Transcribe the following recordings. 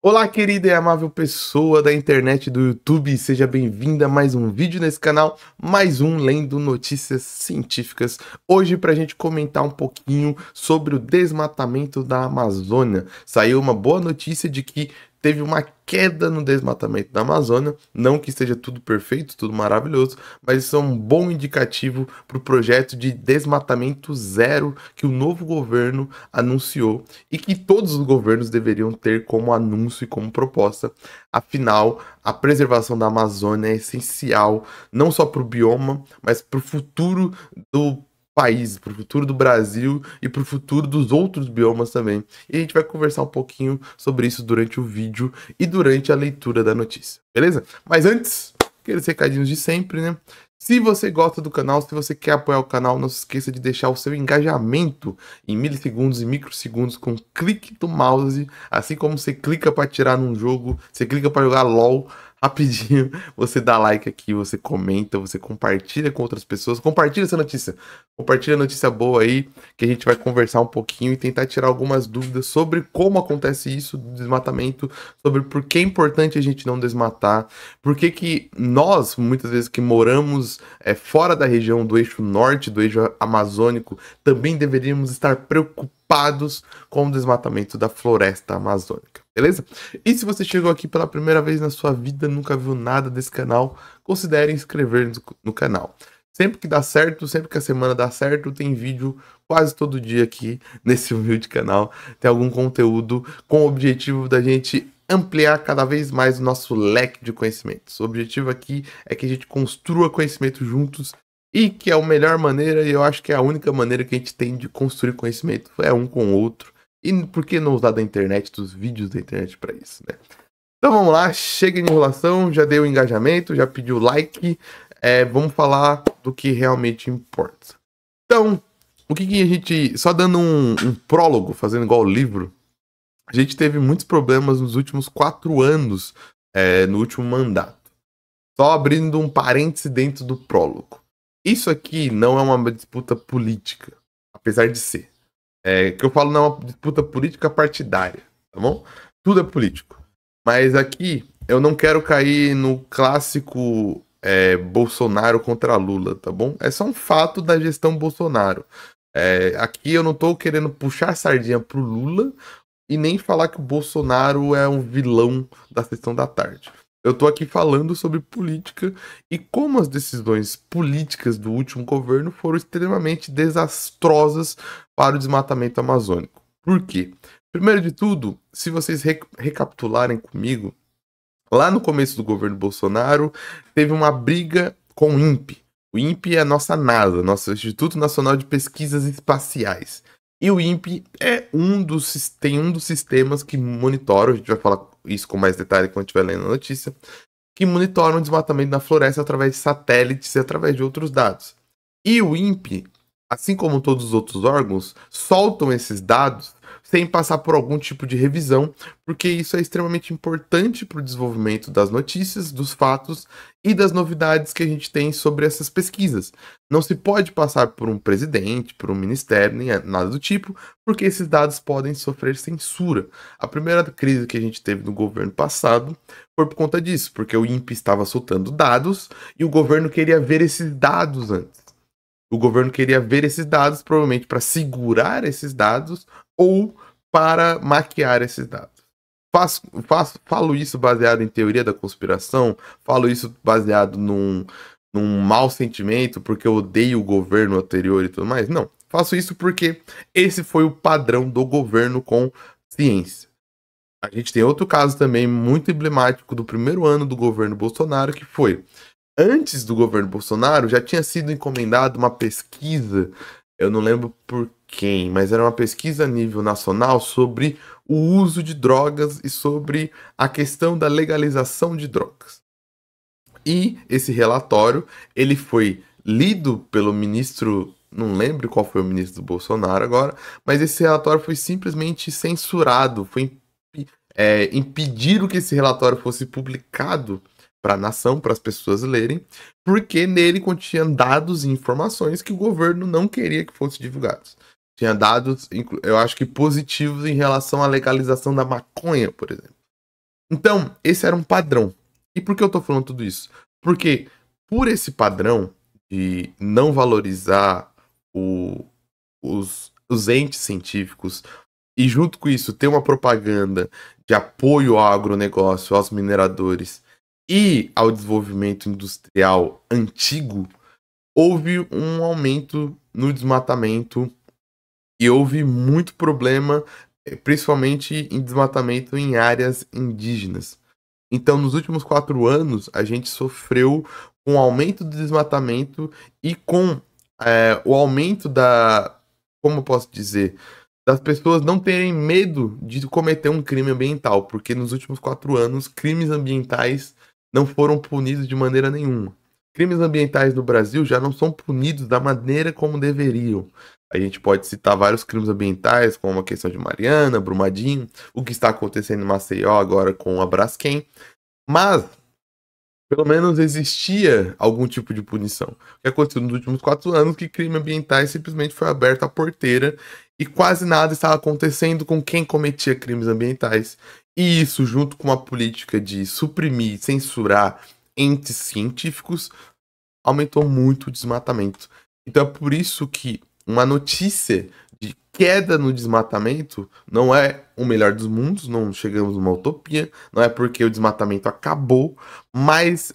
Olá, querida e amável pessoa da internet do YouTube, seja bem-vinda a mais um vídeo nesse canal, mais um Lendo Notícias Científicas. Hoje, para a gente comentar um pouquinho sobre o desmatamento da Amazônia, saiu uma boa notícia de que teve uma queda no desmatamento da Amazônia. Não que seja tudo perfeito, tudo maravilhoso, mas isso é um bom indicativo para o projeto de desmatamento zero que o novo governo anunciou e que todos os governos deveriam ter como anúncio e como proposta. Afinal, a preservação da Amazônia é essencial não só para o bioma, mas para o futuro do país, para o futuro do Brasil e para o futuro dos outros biomas também. E a gente vai conversar um pouquinho sobre isso durante o vídeo e durante a leitura da notícia, beleza? Mas antes, aqueles recadinhos de sempre, né? Se você gosta do canal, se você quer apoiar o canal, não se esqueça de deixar o seu engajamento em milissegundos e microsegundos com um clique do mouse, assim como você clica para tirar num jogo, você clica para jogar LOL, rapidinho, você dá like aqui, você comenta, você compartilha com outras pessoas, compartilha essa notícia. Compartilha a notícia boa aí, que a gente vai conversar um pouquinho e tentar tirar algumas dúvidas sobre como acontece isso do desmatamento, sobre por que é importante a gente não desmatar, por que que nós, muitas vezes que moramos é, fora da região do eixo norte, do eixo amazônico, também deveríamos estar preocupados com o desmatamento da floresta amazônica beleza? E se você chegou aqui pela primeira vez na sua vida, nunca viu nada desse canal, considere inscrever no canal. Sempre que dá certo, sempre que a semana dá certo, tem vídeo quase todo dia aqui nesse humilde canal. Tem algum conteúdo com o objetivo da gente ampliar cada vez mais o nosso leque de conhecimentos. O objetivo aqui é que a gente construa conhecimento juntos e que é a melhor maneira, e eu acho que é a única maneira que a gente tem de construir conhecimento, é um com o outro e por que não usar da internet, dos vídeos da internet para isso, né? Então vamos lá, chega de enrolação, já deu engajamento, já pediu like, é, vamos falar do que realmente importa. Então, o que, que a gente. Só dando um, um prólogo, fazendo igual o livro, a gente teve muitos problemas nos últimos quatro anos, é, no último mandato. Só abrindo um parêntese dentro do prólogo. Isso aqui não é uma disputa política, apesar de ser. É, que eu falo não é uma disputa política partidária, tá bom? Tudo é político. Mas aqui eu não quero cair no clássico é, Bolsonaro contra Lula, tá bom? É só um fato da gestão Bolsonaro. É, aqui eu não tô querendo puxar sardinha pro Lula e nem falar que o Bolsonaro é um vilão da sessão da tarde. Eu tô aqui falando sobre política e como as decisões políticas do último governo foram extremamente desastrosas para o desmatamento amazônico. Por quê? Primeiro de tudo, se vocês re recapitularem comigo, lá no começo do governo Bolsonaro, teve uma briga com o INPE. O INPE é a nossa NASA, nosso Instituto Nacional de Pesquisas Espaciais. E o INPE é um dos, tem um dos sistemas que monitoram, a gente vai falar isso com mais detalhe quando estiver lendo a notícia, que monitoram o desmatamento na floresta através de satélites e através de outros dados. E o INPE, assim como todos os outros órgãos, soltam esses dados sem passar por algum tipo de revisão, porque isso é extremamente importante para o desenvolvimento das notícias, dos fatos e das novidades que a gente tem sobre essas pesquisas. Não se pode passar por um presidente, por um ministério, nem é nada do tipo, porque esses dados podem sofrer censura. A primeira crise que a gente teve no governo passado foi por conta disso, porque o INPE estava soltando dados e o governo queria ver esses dados antes. O governo queria ver esses dados, provavelmente para segurar esses dados ou para maquiar esses dados. Faço, faço, falo isso baseado em teoria da conspiração, falo isso baseado num, num mau sentimento, porque eu odeio o governo anterior e tudo mais. Não, faço isso porque esse foi o padrão do governo com ciência. A gente tem outro caso também muito emblemático do primeiro ano do governo Bolsonaro, que foi antes do governo Bolsonaro já tinha sido encomendada uma pesquisa, eu não lembro por quem, mas era uma pesquisa a nível nacional sobre o uso de drogas e sobre a questão da legalização de drogas. E esse relatório, ele foi lido pelo ministro, não lembro qual foi o ministro do Bolsonaro agora, mas esse relatório foi simplesmente censurado, foi é, impediram que esse relatório fosse publicado para a nação, para as pessoas lerem, porque nele continha dados e informações que o governo não queria que fossem divulgados tinha dados, eu acho que positivos em relação à legalização da maconha, por exemplo. Então, esse era um padrão. E por que eu tô falando tudo isso? Porque por esse padrão de não valorizar o, os, os entes científicos e junto com isso ter uma propaganda de apoio ao agronegócio, aos mineradores e ao desenvolvimento industrial antigo, houve um aumento no desmatamento e houve muito problema, eh, principalmente em desmatamento em áreas indígenas. Então, nos últimos quatro anos, a gente sofreu com o aumento do desmatamento e com é, o aumento da. Como eu posso dizer? Das pessoas não terem medo de cometer um crime ambiental, porque nos últimos quatro anos, crimes ambientais não foram punidos de maneira nenhuma. Crimes ambientais no Brasil já não são punidos da maneira como deveriam. A gente pode citar vários crimes ambientais, como a questão de Mariana, Brumadinho, o que está acontecendo em Maceió agora com a Braskem. Mas, pelo menos existia algum tipo de punição. O que aconteceu nos últimos quatro anos que crime ambientais simplesmente foi aberto a porteira e quase nada estava acontecendo com quem cometia crimes ambientais. E isso, junto com uma política de suprimir, censurar entes científicos, aumentou muito o desmatamento. Então é por isso que uma notícia de queda no desmatamento não é o melhor dos mundos, não chegamos numa utopia, não é porque o desmatamento acabou, mas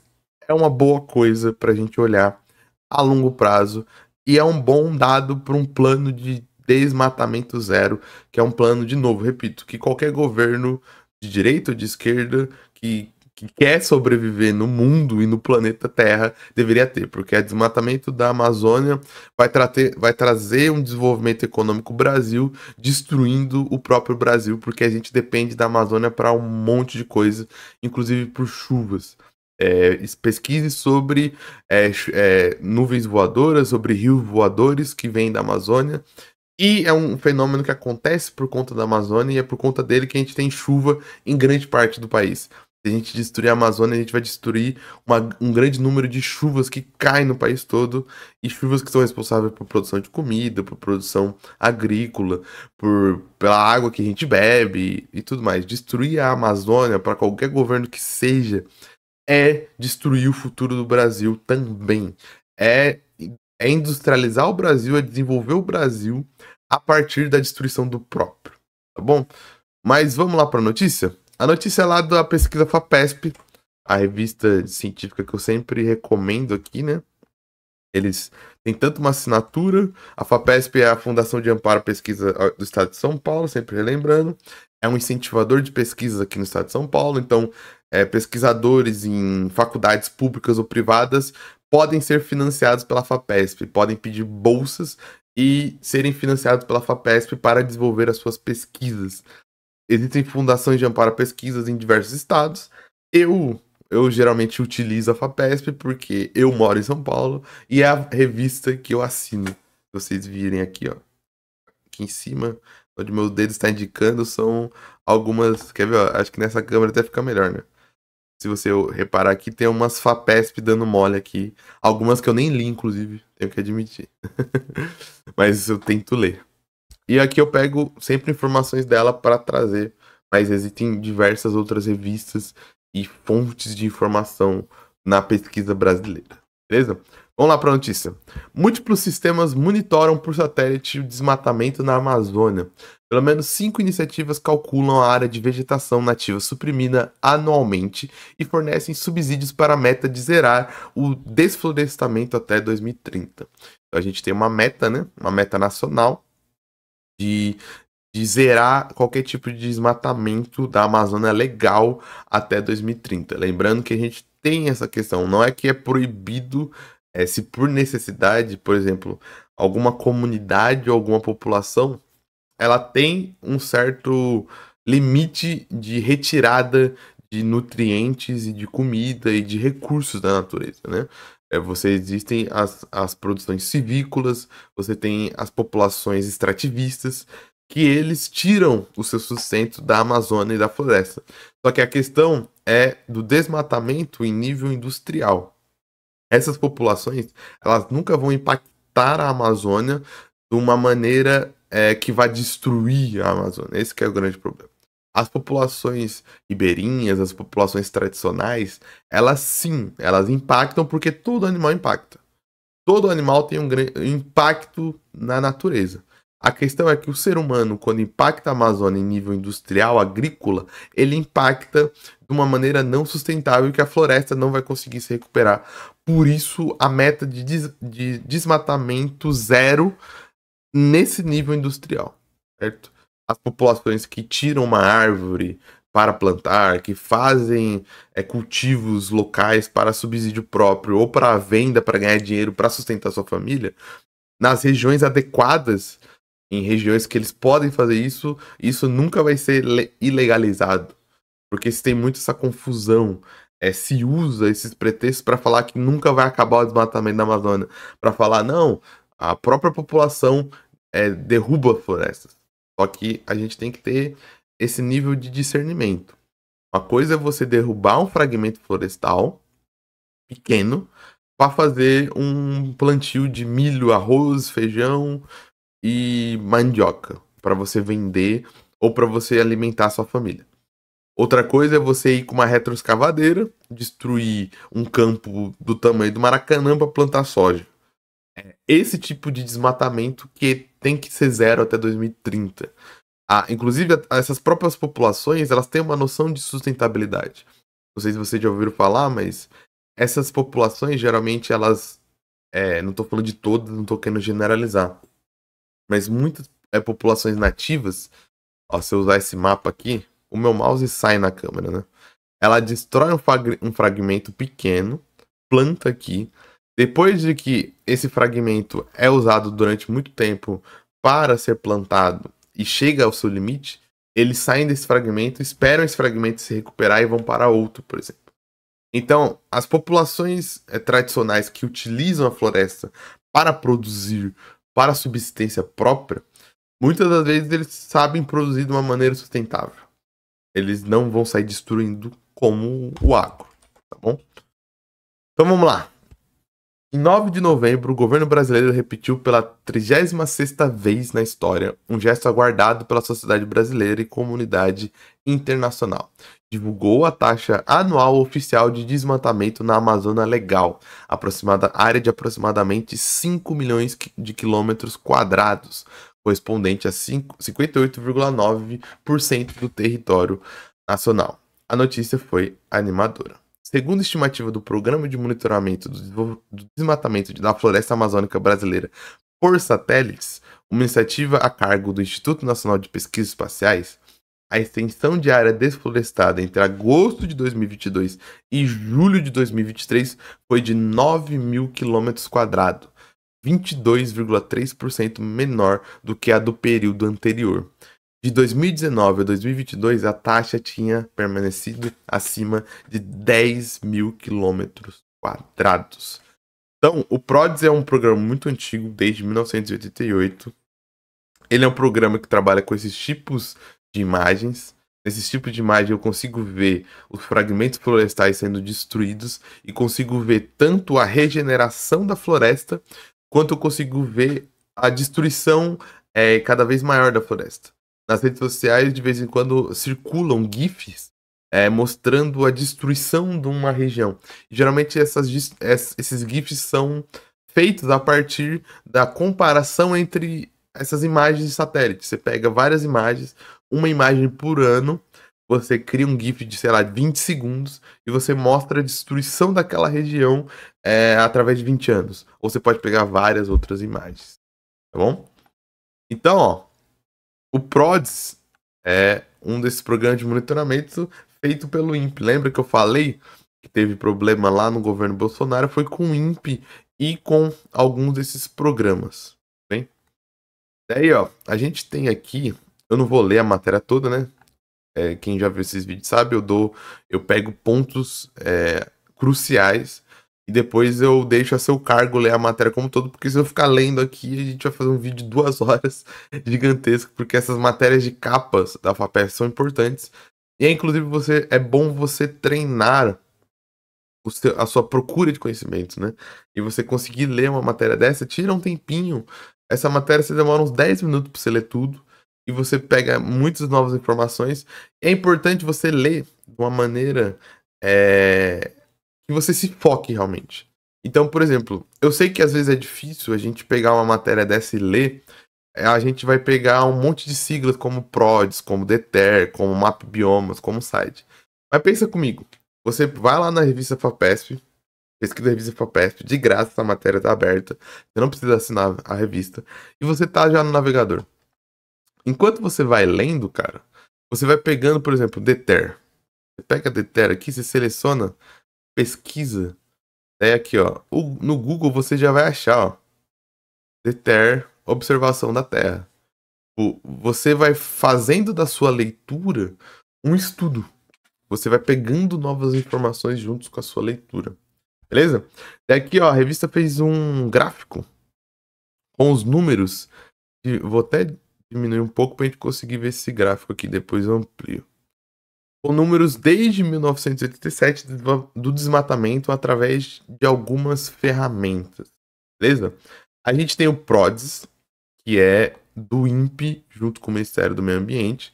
é uma boa coisa para a gente olhar a longo prazo e é um bom dado para um plano de desmatamento zero, que é um plano, de novo, repito, que qualquer governo de direita ou de esquerda que que quer sobreviver no mundo e no planeta Terra deveria ter, porque o desmatamento da Amazônia vai, trater, vai trazer um desenvolvimento econômico Brasil, destruindo o próprio Brasil, porque a gente depende da Amazônia para um monte de coisa, inclusive por chuvas. É, pesquise sobre é, é, nuvens voadoras, sobre rios voadores que vêm da Amazônia. E é um fenômeno que acontece por conta da Amazônia e é por conta dele que a gente tem chuva em grande parte do país. Se a gente destruir a Amazônia, a gente vai destruir uma, um grande número de chuvas que caem no país todo e chuvas que são responsáveis por produção de comida, por produção agrícola, por pela água que a gente bebe e, tudo mais. Destruir a Amazônia para qualquer governo que seja é destruir o futuro do Brasil também. É, é industrializar o Brasil, é desenvolver o Brasil a partir da destruição do próprio. Tá bom? Mas vamos lá para a notícia? A notícia é lá da pesquisa FAPESP, a revista científica que eu sempre recomendo aqui, né? Eles têm tanto uma assinatura, a FAPESP é a Fundação de Amparo à Pesquisa do Estado de São Paulo, sempre relembrando, é um incentivador de pesquisas aqui no Estado de São Paulo, então é, pesquisadores em faculdades públicas ou privadas podem ser financiados pela FAPESP, podem pedir bolsas e serem financiados pela FAPESP para desenvolver as suas pesquisas existem fundações de amparo a pesquisas em diversos estados. Eu eu geralmente utilizo a FAPESP porque eu moro em São Paulo e é a revista que eu assino. Vocês virem aqui, ó. Aqui em cima, onde meu dedo está indicando, são algumas. Quer ver? Ó, acho que nessa câmera até fica melhor, né? Se você reparar aqui, tem umas FAPESP dando mole aqui. Algumas que eu nem li, inclusive. Tenho que admitir. Mas eu tento ler. E aqui eu pego sempre informações dela para trazer, mas existem diversas outras revistas e fontes de informação na pesquisa brasileira. Beleza? Vamos lá para a notícia. Múltiplos sistemas monitoram por satélite o desmatamento na Amazônia. Pelo menos cinco iniciativas calculam a área de vegetação nativa suprimida anualmente e fornecem subsídios para a meta de zerar o desflorestamento até 2030. Então a gente tem uma meta, né? Uma meta nacional de, de zerar qualquer tipo de desmatamento da Amazônia legal até 2030. Lembrando que a gente tem essa questão, não é que é proibido, é, se por necessidade, por exemplo, alguma comunidade ou alguma população, ela tem um certo limite de retirada de nutrientes e de comida e de recursos da natureza, né? É, você existem as, as produções civícolas, você tem as populações extrativistas, que eles tiram o seu sustento da Amazônia e da floresta. Só que a questão é do desmatamento em nível industrial. Essas populações, elas nunca vão impactar a Amazônia de uma maneira é, que vai destruir a Amazônia. Esse é o grande problema. As populações ribeirinhas, as populações tradicionais, elas sim, elas impactam porque todo animal impacta. Todo animal tem um impacto na natureza. A questão é que o ser humano, quando impacta a Amazônia em nível industrial, agrícola, ele impacta de uma maneira não sustentável que a floresta não vai conseguir se recuperar. Por isso, a meta de, des de desmatamento zero nesse nível industrial, certo? as populações que tiram uma árvore para plantar, que fazem é, cultivos locais para subsídio próprio ou para venda para ganhar dinheiro para sustentar sua família, nas regiões adequadas, em regiões que eles podem fazer isso, isso nunca vai ser ilegalizado. Porque se tem muito essa confusão, é, se usa esses pretextos para falar que nunca vai acabar o desmatamento da Amazônia, para falar não, a própria população é, derruba florestas. Só que a gente tem que ter esse nível de discernimento. Uma coisa é você derrubar um fragmento florestal pequeno para fazer um plantio de milho, arroz, feijão e mandioca para você vender ou para você alimentar a sua família. Outra coisa é você ir com uma retroescavadeira, destruir um campo do tamanho do Maracanã para plantar soja. É esse tipo de desmatamento que tem que ser zero até 2030. Ah, inclusive, essas próprias populações, elas têm uma noção de sustentabilidade. Não sei se vocês já ouviram falar, mas essas populações, geralmente, elas... É, não estou falando de todas, não estou querendo generalizar. Mas muitas é, populações nativas... Ó, se eu usar esse mapa aqui, o meu mouse sai na câmera, né? Ela destrói um, um fragmento pequeno, planta aqui, depois de que esse fragmento é usado durante muito tempo para ser plantado e chega ao seu limite, eles saem desse fragmento, esperam esse fragmento se recuperar e vão para outro, por exemplo. Então, as populações eh, tradicionais que utilizam a floresta para produzir, para subsistência própria, muitas das vezes eles sabem produzir de uma maneira sustentável. Eles não vão sair destruindo como o agro, tá bom? Então vamos lá. Em 9 de novembro, o governo brasileiro repetiu pela 36ª vez na história um gesto aguardado pela sociedade brasileira e comunidade internacional. Divulgou a taxa anual oficial de desmatamento na Amazônia Legal, aproximada área de aproximadamente 5 milhões de quilômetros quadrados, correspondente a 58,9% do território nacional. A notícia foi animadora. Segundo a estimativa do Programa de Monitoramento do Desmatamento da Floresta Amazônica Brasileira por Satélites, uma iniciativa a cargo do Instituto Nacional de Pesquisas Espaciais, a extensão de área desflorestada entre agosto de 2022 e julho de 2023 foi de 9 mil quilômetros quadrados, 22,3% menor do que a do período anterior. De 2019 a 2022, a taxa tinha permanecido acima de 10 mil quilômetros quadrados. Então, o PRODES é um programa muito antigo, desde 1988. Ele é um programa que trabalha com esses tipos de imagens. Nesses tipos de imagem eu consigo ver os fragmentos florestais sendo destruídos e consigo ver tanto a regeneração da floresta quanto eu consigo ver a destruição é, cada vez maior da floresta nas redes sociais de vez em quando circulam GIFs é, mostrando a destruição de uma região. geralmente essas, esses GIFs são feitos a partir da comparação entre essas imagens de satélite. Você pega várias imagens, uma imagem por ano, você cria um GIF de, sei lá, 20 segundos e você mostra a destruição daquela região é, através de 20 anos. Ou você pode pegar várias outras imagens. Tá bom? Então, ó, o Prodes é um desses programas de monitoramento feito pelo INPE. Lembra que eu falei que teve problema lá no governo Bolsonaro? Foi com o INPE e com alguns desses programas. Bem? Né? Daí, ó, a gente tem aqui. Eu não vou ler a matéria toda, né? É, quem já viu esses vídeos sabe, eu dou, eu pego pontos é, cruciais e depois eu deixo a seu cargo ler a matéria como todo, porque se eu ficar lendo aqui, a gente vai fazer um vídeo de duas horas gigantesco, porque essas matérias de capas da FAPES são importantes. E é, inclusive, você é bom você treinar seu, a sua procura de conhecimentos, né? E você conseguir ler uma matéria dessa, tira um tempinho. Essa matéria você demora uns 10 minutos para você ler tudo. E você pega muitas novas informações. É importante você ler de uma maneira. É que você se foque realmente. Então, por exemplo, eu sei que às vezes é difícil a gente pegar uma matéria dessa e ler. É, a gente vai pegar um monte de siglas como PRODS, como DETER, como MAP Biomas, como site. Mas pensa comigo. Você vai lá na revista FAPESP, pesquisa a revista FAPESP, de graça essa matéria está aberta. Você não precisa assinar a revista. E você tá já no navegador. Enquanto você vai lendo, cara, você vai pegando, por exemplo, DETER. Você pega DETER aqui, você seleciona pesquisa. É aqui, ó. O, no Google você já vai achar, ó. Deter observação da Terra. O, você vai fazendo da sua leitura um estudo. Você vai pegando novas informações juntos com a sua leitura. Beleza? Até aqui, ó, a revista fez um gráfico com os números. Vou até diminuir um pouco para a gente conseguir ver esse gráfico aqui, depois eu amplio com números desde 1987 do desmatamento através de algumas ferramentas, beleza? A gente tem o PRODES, que é do INPE, junto com o Ministério do Meio Ambiente,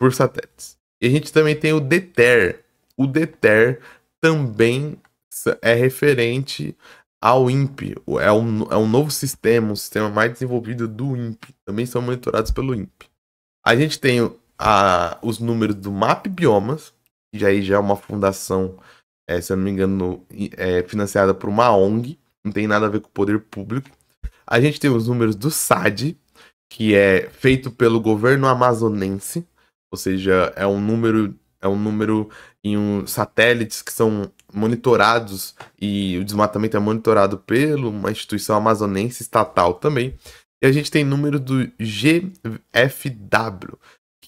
por satélites. E a gente também tem o DETER. O DETER também é referente ao INPE. É um, é um novo sistema, um sistema mais desenvolvido do INPE. Também são monitorados pelo INPE. A gente tem a, os números do MAP Biomas, que aí já é uma fundação, é, se eu não me engano, é, financiada por uma ONG, não tem nada a ver com o poder público. A gente tem os números do SAD, que é feito pelo governo amazonense, ou seja, é um número é um número em um, satélites que são monitorados e o desmatamento é monitorado pela uma instituição amazonense estatal também. E a gente tem número do GFW,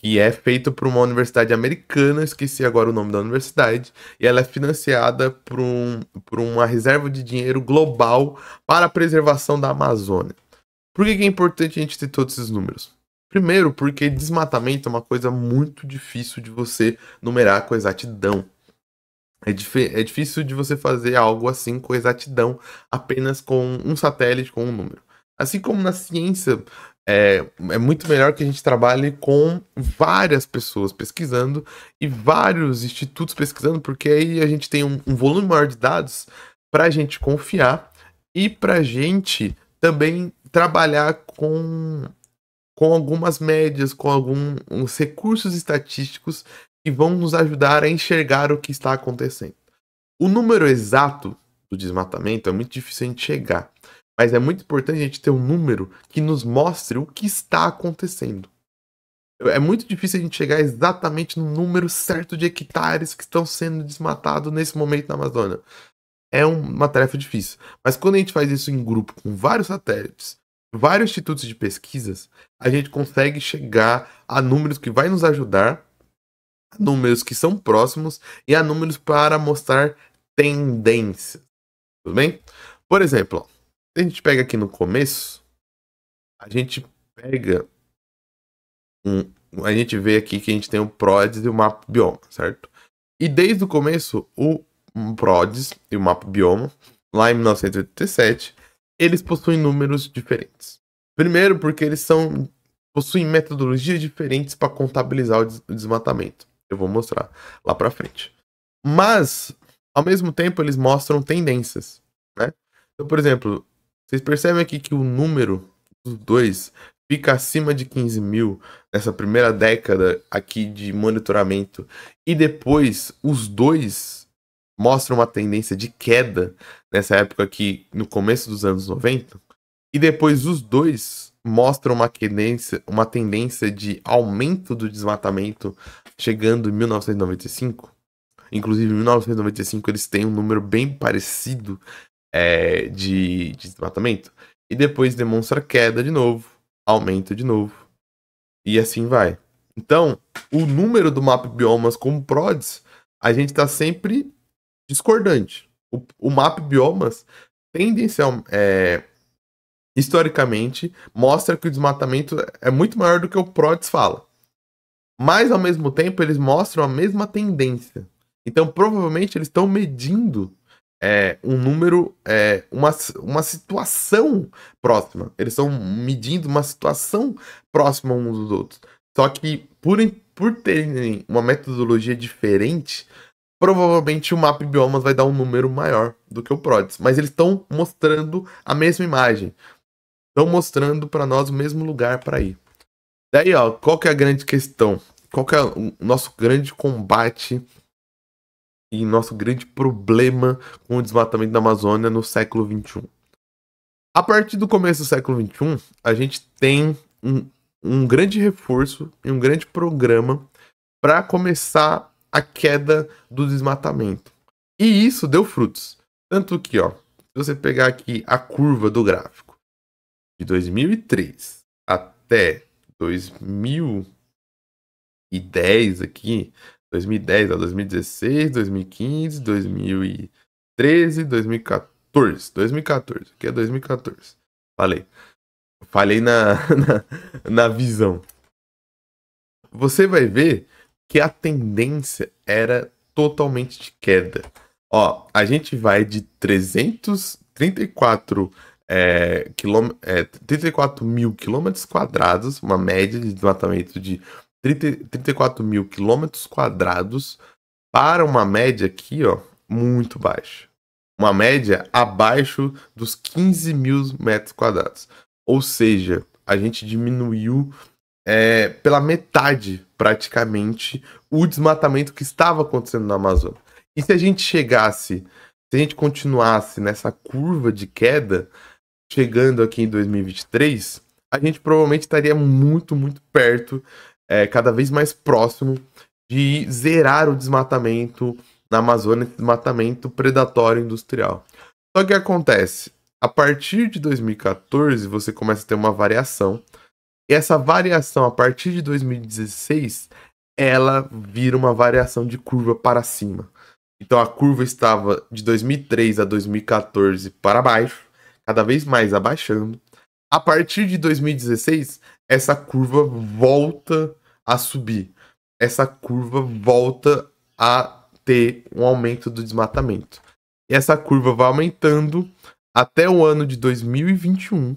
que é feito por uma universidade americana, esqueci agora o nome da universidade, e ela é financiada por, um, por uma reserva de dinheiro global para a preservação da Amazônia. Por que, que é importante a gente ter todos esses números? Primeiro, porque desmatamento é uma coisa muito difícil de você numerar com exatidão. É, é difícil de você fazer algo assim com exatidão, apenas com um satélite, com um número. Assim como na ciência, é, é muito melhor que a gente trabalhe com várias pessoas pesquisando e vários institutos pesquisando, porque aí a gente tem um, um volume maior de dados para a gente confiar e para a gente também trabalhar com, com algumas médias, com alguns recursos estatísticos que vão nos ajudar a enxergar o que está acontecendo. O número exato do desmatamento é muito difícil a gente chegar, mas é muito importante a gente ter um número que nos mostre o que está acontecendo. É muito difícil a gente chegar exatamente no número certo de hectares que estão sendo desmatados nesse momento na Amazônia. É uma tarefa difícil. Mas quando a gente faz isso em grupo com vários satélites, vários institutos de pesquisas, a gente consegue chegar a números que vai nos ajudar, a números que são próximos e a números para mostrar tendências. Tudo bem? Por exemplo, a gente pega aqui no começo, a gente pega um, a gente vê aqui que a gente tem o PRODES e o mapa bioma, certo? E desde o começo, o PRODES e o mapa bioma, lá em 1987, eles possuem números diferentes. Primeiro, porque eles são possuem metodologias diferentes para contabilizar o, o desmatamento. Eu vou mostrar lá para frente. Mas, ao mesmo tempo, eles mostram tendências, né? Então, por exemplo, vocês percebem aqui que o número dos dois fica acima de 15 mil nessa primeira década aqui de monitoramento. E depois os dois mostram uma tendência de queda nessa época aqui, no começo dos anos 90. E depois os dois mostram uma tendência, uma tendência de aumento do desmatamento chegando em 1995. Inclusive, em 1995 eles têm um número bem parecido é, de, de E depois demonstra queda de novo, aumento de novo. E assim vai. Então, o número do mapa biomas como PRODs, a gente está sempre discordante. O, o mapa biomas tendencial, é, historicamente, mostra que o desmatamento é muito maior do que o PRODES fala. Mas, ao mesmo tempo, eles mostram a mesma tendência. Então, provavelmente, eles estão medindo é, um número, é, uma, uma situação próxima. Eles estão medindo uma situação próxima um dos outros. Só que por, por terem uma metodologia diferente, provavelmente o Map biomas vai dar um número maior do que o PRODES. Mas eles estão mostrando a mesma imagem. Estão mostrando para nós o mesmo lugar para ir. Daí, ó, qual que é a grande questão? Qual que é o nosso grande combate e nosso grande problema com o desmatamento da Amazônia no século XXI. A partir do começo do século XXI, a gente tem um, um grande reforço e um grande programa para começar a queda do desmatamento. E isso deu frutos. Tanto que, ó, se você pegar aqui a curva do gráfico, de 2003 até 2010 aqui, 2010 a 2016, 2015, 2013, 2014. 2014, que é 2014. Falei. Falei na, na, na visão. Você vai ver que a tendência era totalmente de queda. Ó, a gente vai de 334 é, quilom é, 34 mil quilômetros quadrados, uma média de desmatamento de 30, 34 mil quilômetros quadrados para uma média aqui, ó, muito baixa. Uma média abaixo dos 15 mil metros quadrados. Ou seja, a gente diminuiu é, pela metade, praticamente, o desmatamento que estava acontecendo na Amazônia. E se a gente chegasse, se a gente continuasse nessa curva de queda, chegando aqui em 2023, a gente provavelmente estaria muito, muito perto é, cada vez mais próximo de zerar o desmatamento na Amazônia, desmatamento predatório industrial. Só que acontece, a partir de 2014 você começa a ter uma variação. E essa variação a partir de 2016, ela vira uma variação de curva para cima. Então a curva estava de 2003 a 2014 para baixo, cada vez mais abaixando. A partir de 2016, essa curva volta a subir. Essa curva volta a ter um aumento do desmatamento. E essa curva vai aumentando até o ano de 2021.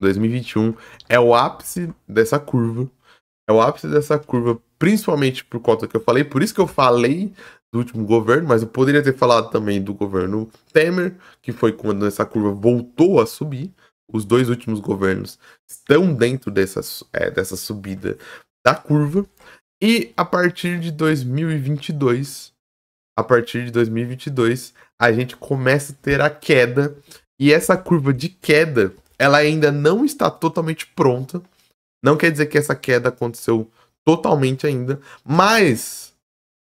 2021 é o ápice dessa curva. É o ápice dessa curva, principalmente por conta que eu falei. Por isso que eu falei do último governo, mas eu poderia ter falado também do governo Temer, que foi quando essa curva voltou a subir os dois últimos governos estão dentro dessa, é, dessa subida da curva. E a partir de 2022, a partir de 2022, a gente começa a ter a queda. E essa curva de queda, ela ainda não está totalmente pronta. Não quer dizer que essa queda aconteceu totalmente ainda, mas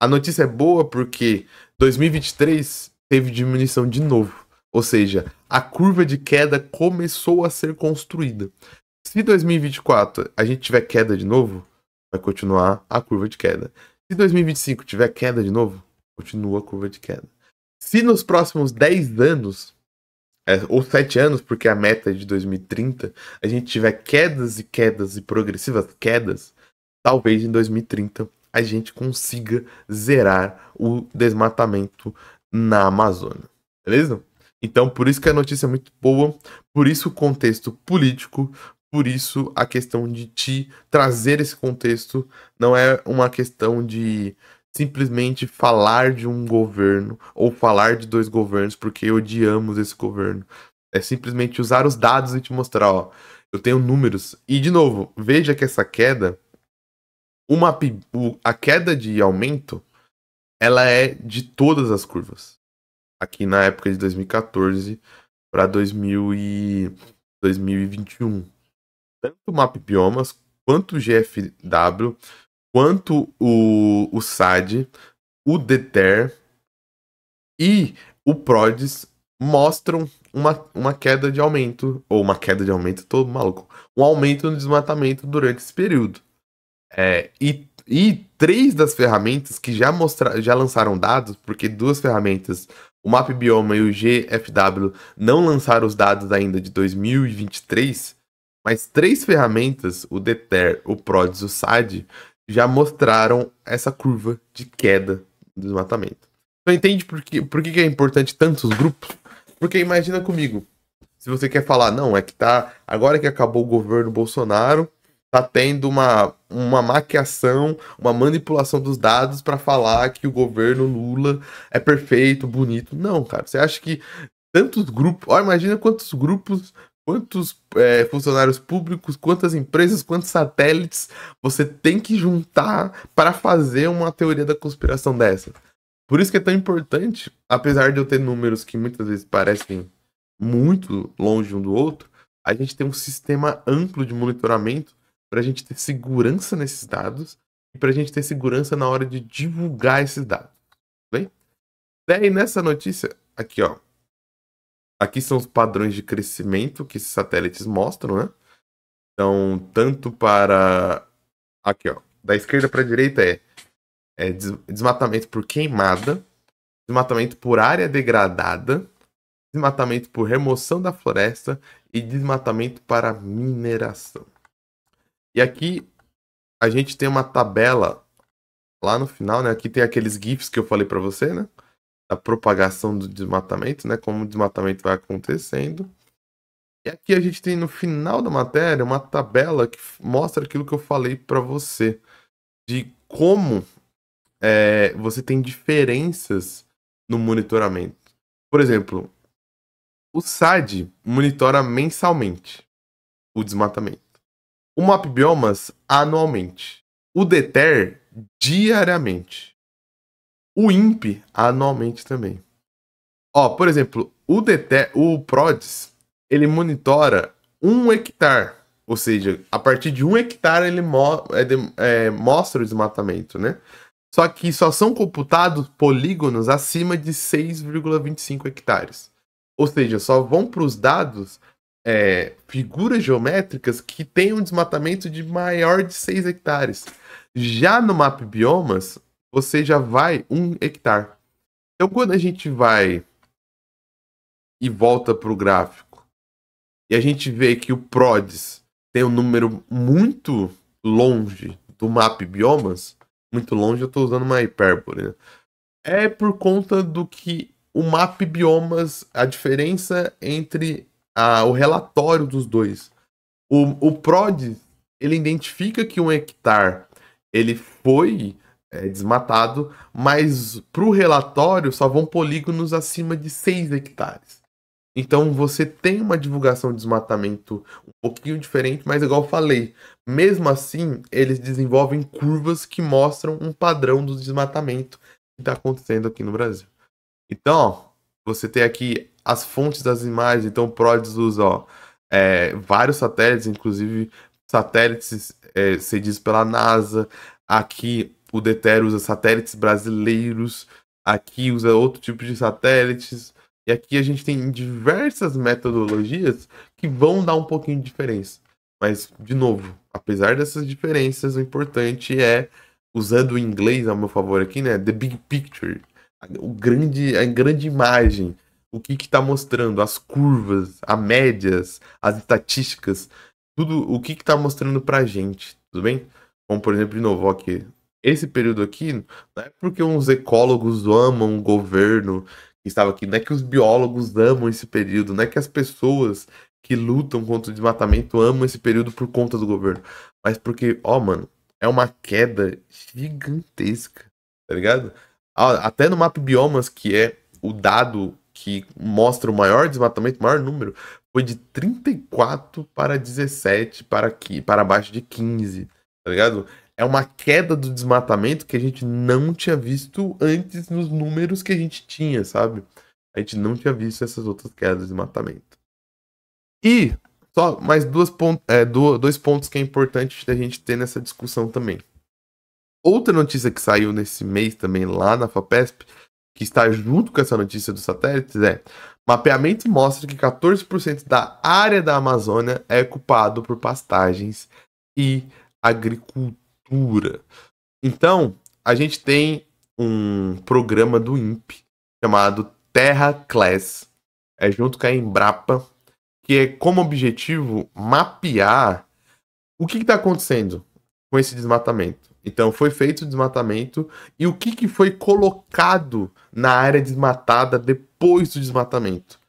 a notícia é boa porque 2023 teve diminuição de novo. Ou seja, a curva de queda começou a ser construída. Se 2024 a gente tiver queda de novo, vai continuar a curva de queda. Se 2025 tiver queda de novo, continua a curva de queda. Se nos próximos 10 anos, é, ou 7 anos, porque a meta é de 2030, a gente tiver quedas e quedas e progressivas quedas, talvez em 2030 a gente consiga zerar o desmatamento na Amazônia. Beleza? Então, por isso que a notícia é muito boa, por isso o contexto político, por isso a questão de te trazer esse contexto não é uma questão de simplesmente falar de um governo ou falar de dois governos porque odiamos esse governo. É simplesmente usar os dados e te mostrar, ó, eu tenho números. E de novo, veja que essa queda, uma a queda de aumento, ela é de todas as curvas aqui na época de 2014 para 2021. Tanto o Map Biomas, quanto o GFW, quanto o, o SAD, o DETER e o PRODES mostram uma, uma queda de aumento, ou uma queda de aumento, todo maluco, um aumento no desmatamento durante esse período. É, e, e três das ferramentas que já, mostra, já lançaram dados, porque duas ferramentas o MapBioma e o GFW não lançaram os dados ainda de 2023, mas três ferramentas, o DETER, o PRODES e o SAD, já mostraram essa curva de queda do desmatamento. Então entende por que, por que é importante tantos grupos? Porque imagina comigo, se você quer falar, não, é que tá. Agora que acabou o governo Bolsonaro, tá tendo uma, uma maquiação, uma manipulação dos dados para falar que o governo Lula é perfeito, bonito. Não, cara. Você acha que tantos grupos. Ó, imagina quantos grupos. Quantos é, funcionários públicos, quantas empresas, quantos satélites você tem que juntar para fazer uma teoria da conspiração dessa? Por isso que é tão importante, apesar de eu ter números que muitas vezes parecem muito longe um do outro, a gente tem um sistema amplo de monitoramento para a gente ter segurança nesses dados e para a gente ter segurança na hora de divulgar esses dados. Bem? Daí nessa notícia, aqui ó. Aqui são os padrões de crescimento que esses satélites mostram, né? Então, tanto para. Aqui ó. Da esquerda para a direita é, é desmatamento por queimada, desmatamento por área degradada, desmatamento por remoção da floresta e desmatamento para mineração. E aqui a gente tem uma tabela lá no final, né? Aqui tem aqueles GIFs que eu falei para você, né? Da propagação do desmatamento, né? Como o desmatamento vai acontecendo. E aqui a gente tem no final da matéria uma tabela que mostra aquilo que eu falei para você. De como é, você tem diferenças no monitoramento. Por exemplo, o SAD monitora mensalmente o desmatamento. O Map Biomas anualmente. O Deter diariamente. O IMP anualmente também. Ó, por exemplo, o Deter, o PRODES, ele monitora um hectare. Ou seja, a partir de um hectare ele mo é de, é, mostra o desmatamento, né? Só que só são computados polígonos acima de 6,25 hectares. Ou seja, só vão para os dados é, figuras geométricas que têm um desmatamento de maior de 6 hectares. Já no mapa biomas, você já vai 1 hectare. Então, quando a gente vai e volta para o gráfico, e a gente vê que o PRODES tem um número muito longe do mapa biomas, muito longe, eu estou usando uma hipérbole, né? é por conta do que o mapa biomas, a diferença entre a, o relatório dos dois. O, o PRODES, ele identifica que um hectare ele foi é, desmatado, mas para o relatório só vão polígonos acima de 6 hectares. Então você tem uma divulgação de desmatamento um pouquinho diferente, mas igual eu falei, mesmo assim eles desenvolvem curvas que mostram um padrão do desmatamento que está acontecendo aqui no Brasil. Então, ó, você tem aqui as fontes das imagens. Então, Prodes usa ó, é, vários satélites, inclusive satélites é, cedidos pela NASA. Aqui, o Deter usa satélites brasileiros. Aqui, usa outro tipo de satélites. E aqui a gente tem diversas metodologias que vão dar um pouquinho de diferença. Mas, de novo, apesar dessas diferenças, o importante é, usando o inglês ao meu favor aqui, né? The big picture. O grande, a grande imagem o que está mostrando, as curvas, as médias, as estatísticas, tudo o que está mostrando para a gente, tudo bem? Como por exemplo, de novo, aqui, esse período aqui, não é porque uns ecólogos amam o governo que estava aqui, não é que os biólogos amam esse período, não é que as pessoas que lutam contra o desmatamento amam esse período por conta do governo, mas porque, ó, mano, é uma queda gigantesca, tá ligado? Até no mapa biomas, que é o dado que mostra o maior desmatamento, o maior número, foi de 34 para 17 para, aqui, para baixo de 15, tá ligado? É uma queda do desmatamento que a gente não tinha visto antes nos números que a gente tinha, sabe? A gente não tinha visto essas outras quedas de desmatamento. E só mais duas pont é, dois pontos que é importante da gente ter nessa discussão também. Outra notícia que saiu nesse mês também lá na FAPESP que está junto com essa notícia dos satélites é: mapeamento mostra que 14% da área da Amazônia é ocupado por pastagens e agricultura. Então, a gente tem um programa do INPE chamado Terra Class, é junto com a Embrapa, que é como objetivo mapear o que está acontecendo com esse desmatamento. Então foi feito o desmatamento e o que, que foi colocado na área desmatada depois do desmatamento.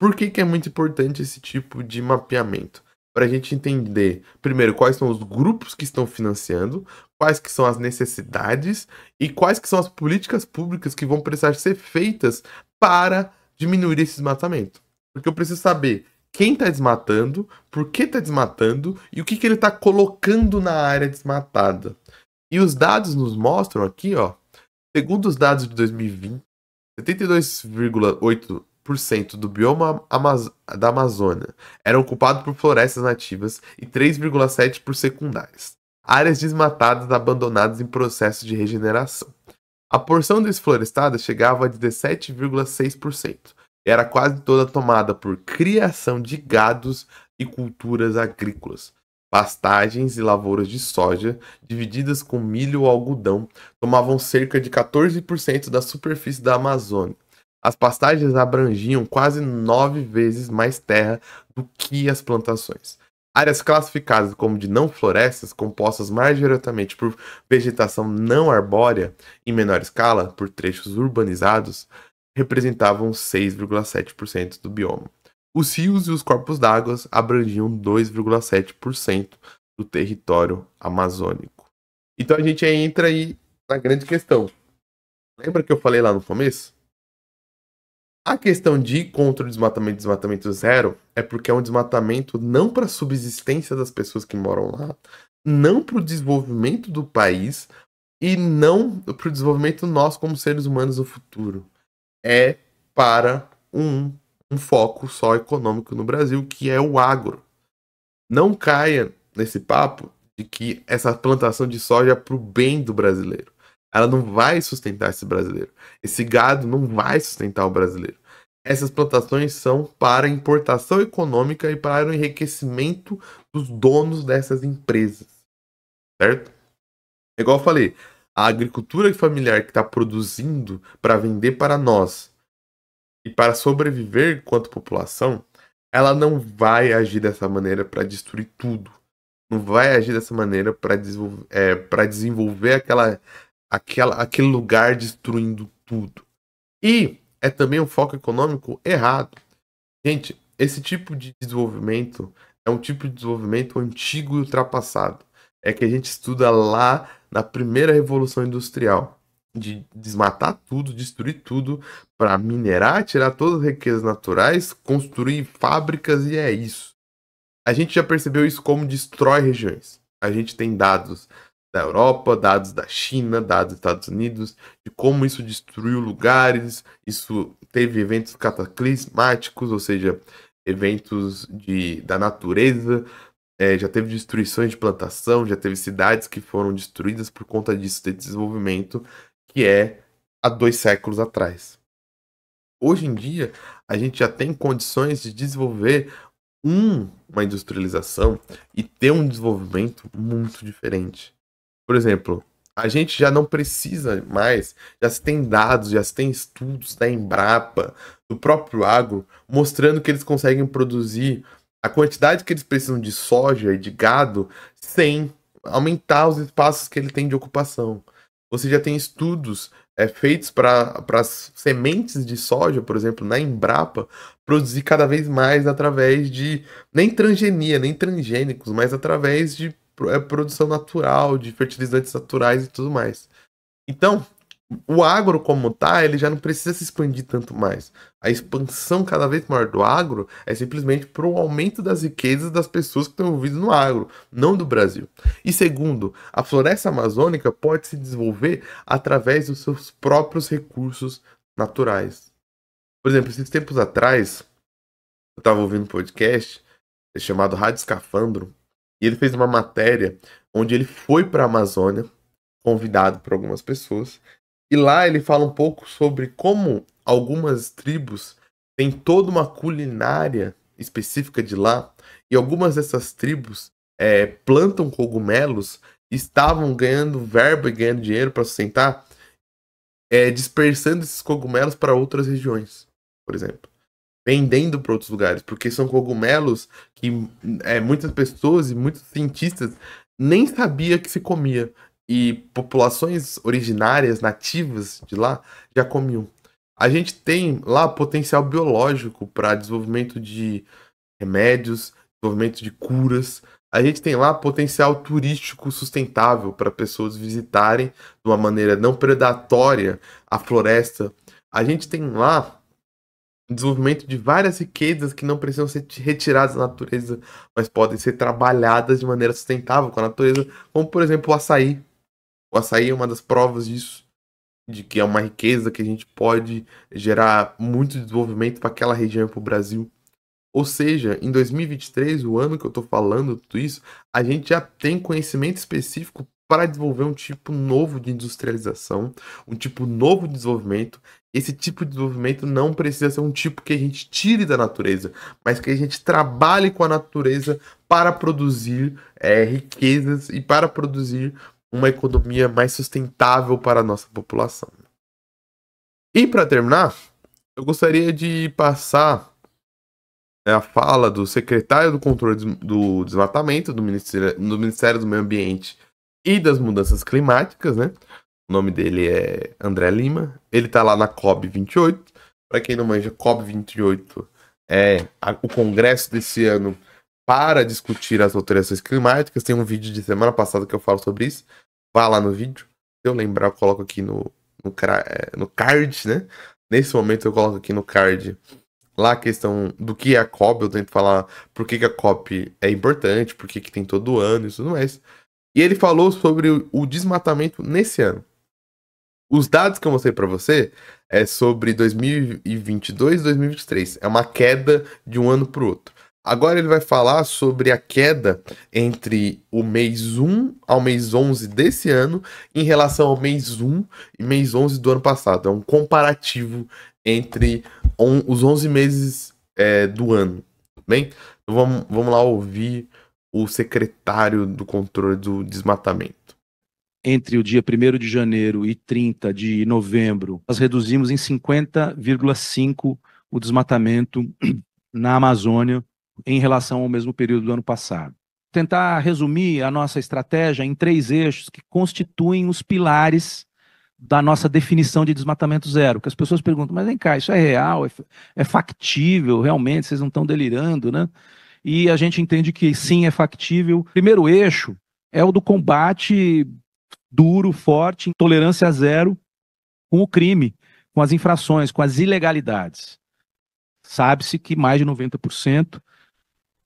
Por que, que é muito importante esse tipo de mapeamento? Para a gente entender, primeiro, quais são os grupos que estão financiando, quais que são as necessidades e quais que são as políticas públicas que vão precisar ser feitas para diminuir esse desmatamento. Porque eu preciso saber quem está desmatando, por que está desmatando e o que, que ele está colocando na área desmatada. E os dados nos mostram aqui, ó, segundo os dados de 2020, 72,8% do bioma da Amazônia era ocupado por florestas nativas e 3,7% por secundárias, áreas desmatadas abandonadas em processo de regeneração. A porção desflorestada chegava a 17,6%, era quase toda tomada por criação de gados e culturas agrícolas, Pastagens e lavouras de soja, divididas com milho ou algodão, tomavam cerca de 14% da superfície da Amazônia. As pastagens abrangiam quase nove vezes mais terra do que as plantações. Áreas classificadas como de não florestas, compostas majoritariamente por vegetação não arbórea, em menor escala, por trechos urbanizados, representavam 6,7% do bioma. Os rios e os corpos d'água abrangiam 2,7% do território amazônico. Então a gente entra aí na grande questão. Lembra que eu falei lá no começo? A questão de contra o desmatamento, desmatamento zero, é porque é um desmatamento não para a subsistência das pessoas que moram lá, não para o desenvolvimento do país e não para o desenvolvimento nós como seres humanos no futuro. É para um um foco só econômico no Brasil, que é o agro. Não caia nesse papo de que essa plantação de soja é para o bem do brasileiro. Ela não vai sustentar esse brasileiro. Esse gado não vai sustentar o brasileiro. Essas plantações são para importação econômica e para o enriquecimento dos donos dessas empresas. Certo? É igual eu falei, a agricultura familiar que está produzindo para vender para nós e para sobreviver enquanto população, ela não vai agir dessa maneira para destruir tudo. Não vai agir dessa maneira para desenvolver, é, desenvolver aquela, aquela, aquele lugar destruindo tudo. E é também um foco econômico errado. Gente, esse tipo de desenvolvimento é um tipo de desenvolvimento antigo e ultrapassado. É que a gente estuda lá na primeira revolução industrial de desmatar tudo, destruir tudo, para minerar, tirar todas as riquezas naturais, construir fábricas e é isso. A gente já percebeu isso como destrói regiões. A gente tem dados da Europa, dados da China, dados dos Estados Unidos, de como isso destruiu lugares, isso teve eventos cataclismáticos, ou seja, eventos de, da natureza, é, já teve destruições de plantação, já teve cidades que foram destruídas por conta disso, de desenvolvimento que é há dois séculos atrás. Hoje em dia, a gente já tem condições de desenvolver um, uma industrialização e ter um desenvolvimento muito diferente. Por exemplo, a gente já não precisa mais, já se tem dados, já se tem estudos da né, Embrapa, do próprio agro, mostrando que eles conseguem produzir a quantidade que eles precisam de soja e de gado sem aumentar os espaços que ele tem de ocupação. Você já tem estudos é, feitos para as sementes de soja, por exemplo, na Embrapa, produzir cada vez mais através de nem transgenia, nem transgênicos, mas através de é, produção natural, de fertilizantes naturais e tudo mais. Então, o agro como tá, ele já não precisa se expandir tanto mais. A expansão cada vez maior do agro é simplesmente para o aumento das riquezas das pessoas que estão envolvidas no agro, não do Brasil. E segundo, a floresta amazônica pode se desenvolver através dos seus próprios recursos naturais. Por exemplo, esses tempos atrás, eu estava ouvindo um podcast chamado Rádio Escafandro, e ele fez uma matéria onde ele foi para a Amazônia, convidado por algumas pessoas, e lá ele fala um pouco sobre como algumas tribos têm toda uma culinária específica de lá, e algumas dessas tribos é, plantam cogumelos, estavam ganhando verba e ganhando dinheiro para sustentar, é, dispersando esses cogumelos para outras regiões, por exemplo. Vendendo para outros lugares, porque são cogumelos que é, muitas pessoas e muitos cientistas nem sabia que se comia e populações originárias nativas de lá já comiam. A gente tem lá potencial biológico para desenvolvimento de remédios, desenvolvimento de curas. A gente tem lá potencial turístico sustentável para pessoas visitarem de uma maneira não predatória a floresta. A gente tem lá desenvolvimento de várias riquezas que não precisam ser retiradas da natureza, mas podem ser trabalhadas de maneira sustentável com a natureza, como por exemplo o açaí. O açaí é uma das provas disso, de que é uma riqueza que a gente pode gerar muito desenvolvimento para aquela região e para o Brasil. Ou seja, em 2023, o ano que eu estou falando tudo isso, a gente já tem conhecimento específico para desenvolver um tipo novo de industrialização, um tipo novo de desenvolvimento. Esse tipo de desenvolvimento não precisa ser um tipo que a gente tire da natureza, mas que a gente trabalhe com a natureza para produzir é, riquezas e para produzir uma economia mais sustentável para a nossa população. E para terminar, eu gostaria de passar né, a fala do secretário do controle do desmatamento do Ministério do, Ministério do Meio Ambiente e das Mudanças Climáticas, né? O nome dele é André Lima. Ele tá lá na COB 28. Para quem não manja, COB 28 é a, o congresso desse ano para discutir as alterações climáticas. Tem um vídeo de semana passada que eu falo sobre isso. Vá lá no vídeo. Se eu lembrar, eu coloco aqui no, no, é, no card, né? Nesse momento eu coloco aqui no card lá a questão do que é a COP, eu tento falar por que, que a COP é importante, por que, que tem todo ano e tudo mais. E ele falou sobre o, desmatamento nesse ano. Os dados que eu mostrei para você é sobre 2022 e 2023. É uma queda de um ano para o outro. Agora ele vai falar sobre a queda entre o mês 1 ao mês 11 desse ano em relação ao mês 1 e mês 11 do ano passado. É um comparativo entre on, os 11 meses é, do ano. Bem, então vamos, vamos lá ouvir o secretário do controle do desmatamento entre o dia 1 de janeiro e 30 de novembro, nós reduzimos em 50,5% o desmatamento na Amazônia em relação ao mesmo período do ano passado. Tentar resumir a nossa estratégia em três eixos que constituem os pilares da nossa definição de desmatamento zero, que as pessoas perguntam, mas vem cá, isso é real, é, é factível, realmente, vocês não estão delirando, né? E a gente entende que sim, é factível. Primeiro eixo é o do combate duro, forte, intolerância zero com o crime, com as infrações, com as ilegalidades. Sabe-se que mais de 90%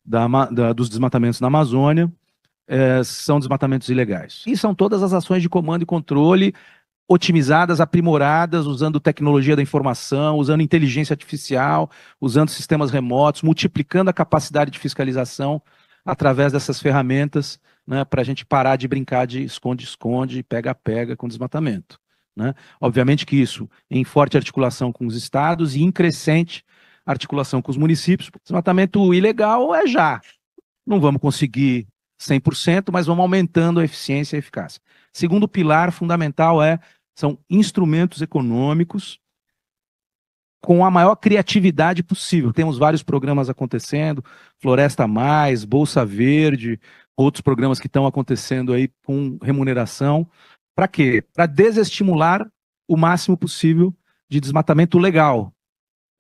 da, da, dos desmatamentos na Amazônia é, são desmatamentos ilegais. E são todas as ações de comando e controle otimizadas, aprimoradas, usando tecnologia da informação, usando inteligência artificial, usando sistemas remotos, multiplicando a capacidade de fiscalização através dessas ferramentas, né, para a gente parar de brincar de esconde-esconde, pega-pega com desmatamento. Né? Obviamente que isso em forte articulação com os estados e em crescente articulação com os municípios. Desmatamento ilegal é já. Não vamos conseguir 100%, mas vamos aumentando a eficiência e a eficácia. Segundo pilar fundamental é são instrumentos econômicos com a maior criatividade possível. Temos vários programas acontecendo, Floresta Mais, Bolsa Verde, outros programas que estão acontecendo aí com remuneração. Para quê? Para desestimular o máximo possível de desmatamento legal,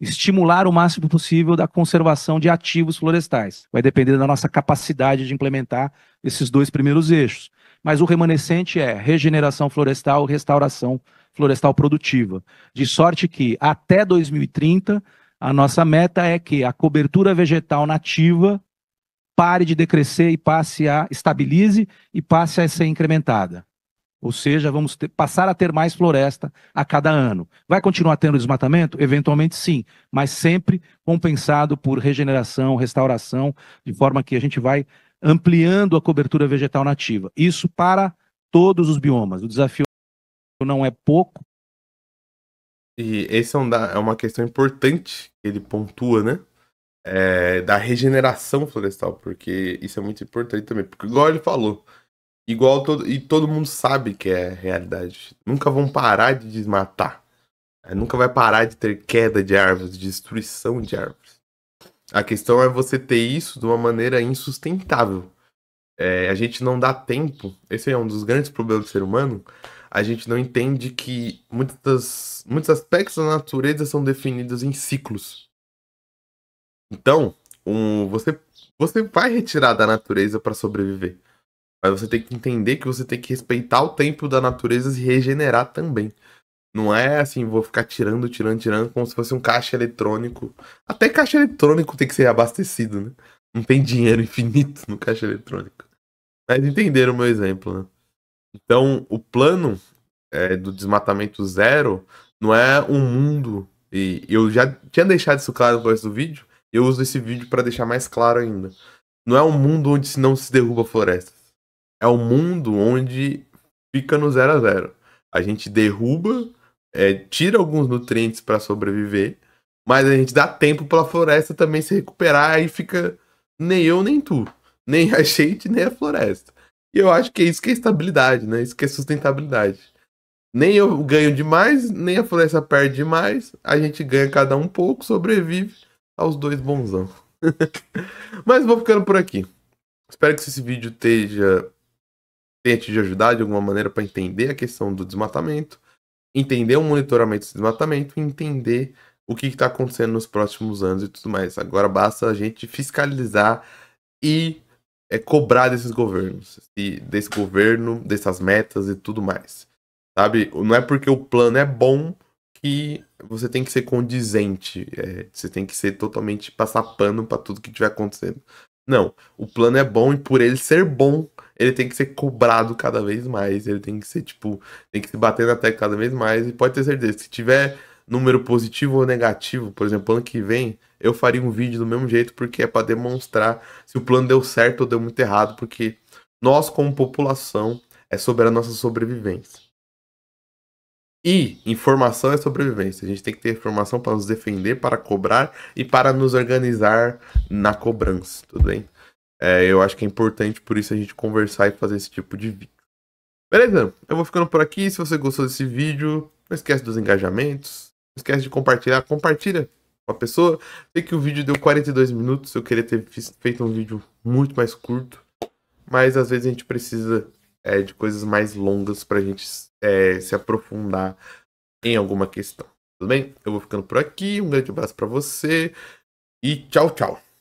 estimular o máximo possível da conservação de ativos florestais. Vai depender da nossa capacidade de implementar esses dois primeiros eixos. Mas o remanescente é regeneração florestal, restauração florestal produtiva. De sorte que até 2030 a nossa meta é que a cobertura vegetal nativa pare de decrescer e passe a estabilize e passe a ser incrementada. Ou seja, vamos ter, passar a ter mais floresta a cada ano. Vai continuar tendo desmatamento? Eventualmente sim, mas sempre compensado por regeneração, restauração, de forma que a gente vai ampliando a cobertura vegetal nativa. Isso para todos os biomas. O desafio não é pouco. E esse é, um da, é uma questão importante que ele pontua, né? É, da regeneração florestal, porque isso é muito importante também. Porque, igual ele falou, Igual todo, e todo mundo sabe que é realidade. Nunca vão parar de desmatar. É, nunca vai parar de ter queda de árvores, destruição de árvores. A questão é você ter isso de uma maneira insustentável. É, a gente não dá tempo. Esse é um dos grandes problemas do ser humano. A gente não entende que muitas, muitos aspectos da natureza são definidos em ciclos. Então, um, você, você vai retirar da natureza para sobreviver. Mas você tem que entender que você tem que respeitar o tempo da natureza e se regenerar também. Não é assim, vou ficar tirando, tirando, tirando, como se fosse um caixa eletrônico. Até caixa eletrônico tem que ser abastecido, né? Não tem dinheiro infinito no caixa eletrônico. Mas entenderam o meu exemplo, né? Então, o plano é, do desmatamento zero não é um mundo. E eu já tinha deixado isso claro no começo do vídeo. Eu uso esse vídeo para deixar mais claro ainda. Não é um mundo onde se não se derruba florestas é o um mundo onde fica no zero a zero. A gente derruba, é, tira alguns nutrientes para sobreviver, mas a gente dá tempo para a floresta também se recuperar e fica nem eu nem tu, nem a gente nem a floresta. E eu acho que é isso que é estabilidade, né? Isso que é sustentabilidade. Nem eu ganho demais, nem a floresta perde demais. A gente ganha cada um pouco, sobrevive aos dois bonzão. mas vou ficando por aqui. Espero que esse vídeo esteja Tente te ajudar de alguma maneira para entender a questão do desmatamento, entender o monitoramento do desmatamento, entender o que está acontecendo nos próximos anos e tudo mais. Agora basta a gente fiscalizar e é, cobrar desses governos, e desse governo, dessas metas e tudo mais. Sabe? Não é porque o plano é bom que você tem que ser condizente, é, você tem que ser totalmente passar pano para tudo que estiver acontecendo. Não, o plano é bom e por ele ser bom, ele tem que ser cobrado cada vez mais, ele tem que ser, tipo, tem que se bater na tecla cada vez mais, e pode ter certeza, se tiver número positivo ou negativo, por exemplo, ano que vem, eu faria um vídeo do mesmo jeito, porque é para demonstrar se o plano deu certo ou deu muito errado, porque nós, como população, é sobre a nossa sobrevivência. E informação é sobrevivência. A gente tem que ter informação para nos defender, para cobrar e para nos organizar na cobrança, tudo bem? É, eu acho que é importante por isso a gente conversar e fazer esse tipo de vídeo. Beleza? Eu vou ficando por aqui. Se você gostou desse vídeo, não esquece dos engajamentos. Não esquece de compartilhar. Compartilha com a pessoa. Sei que o vídeo deu 42 minutos. Eu queria ter feito um vídeo muito mais curto. Mas às vezes a gente precisa é, de coisas mais longas para a gente é, se aprofundar em alguma questão. Tudo bem? Eu vou ficando por aqui. Um grande abraço para você e tchau, tchau.